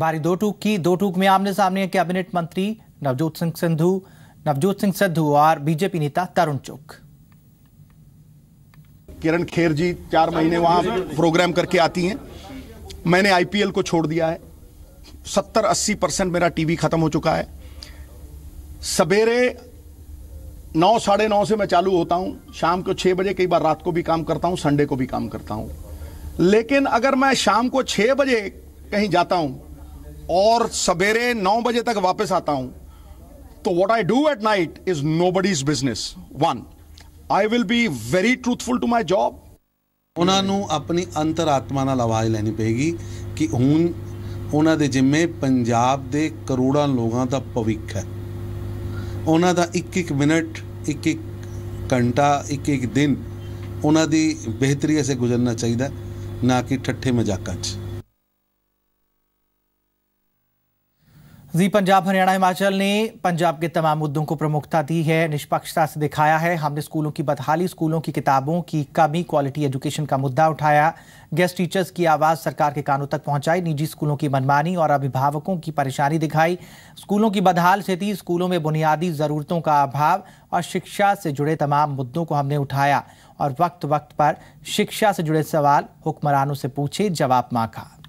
बारी दो टूक की दो टूक में आमने सामने कैबिनेट मंत्री नवजोत सिंह सिंधु नवजोत सिंह सिद्धू और बीजेपी नेता तरुण चुक किरण खेर जी चार महीने वहां प्रोग्राम करके आती हैं मैंने आईपीएल को छोड़ दिया है सत्तर अस्सी परसेंट मेरा टीवी खत्म हो चुका है सवेरे नौ साढ़े नौ से मैं चालू होता हूं शाम को छह बजे कई बार रात को भी काम करता हूं संडे को भी काम करता हूं लेकिन अगर मैं शाम को छह बजे कहीं जाता हूं और सवेरे नौ बजे तक वापस आता हूं तो what I do at night is nobody's business one I will be very truthful to my job ਉਹਨਾਂ ਨੂੰ ਆਪਣੀ ਅੰਤਰਾਤਮਾ ਨਾਲ ਆਵਾਜ਼ ਲੈਣੀ ਪਏਗੀ ਕਿ ਹੁਣ ਉਹਨਾਂ ਦੇ ਜਿੰਮੇ ਪੰਜਾਬ ਦੇ ਕਰੋੜਾਂ ਲੋਕਾਂ ਦਾ ਭਵਿੱਖ ਹੈ ਉਹਨਾਂ ਦਾ ਇੱਕ ਇੱਕ ਮਿੰਟ ਇੱਕ ਇੱਕ ਘੰਟਾ ਇੱਕ ਇੱਕ ਦਿਨ ਉਹਨਾਂ ਦੀ ਬਿਹਤਰੀ ਅਸੇ ਗੁਜ਼ਰਨਾ ਚਾਹੀਦਾ ਨਾ ਕਿ ਠੱਠੇ ਮਜ਼ਾਕਾਂ 'ਚ जी पंजाब हरियाणा हिमाचल ने पंजाब के तमाम मुद्दों को प्रमुखता दी है निष्पक्षता से दिखाया है हमने स्कूलों की बदहाली स्कूलों की किताबों की कमी क्वालिटी एजुकेशन का मुद्दा उठाया गेस्ट टीचर्स की आवाज़ सरकार के कानों तक पहुंचाई निजी स्कूलों की मनमानी और अभिभावकों की परेशानी दिखाई स्कूलों की बदहाल से थी स्कूलों में बुनियादी ज़रूरतों का अभाव और शिक्षा से जुड़े तमाम मुद्दों को हमने उठाया और वक्त वक्त पर शिक्षा से जुड़े सवाल हुक्मरानों से पूछे जवाब मांगा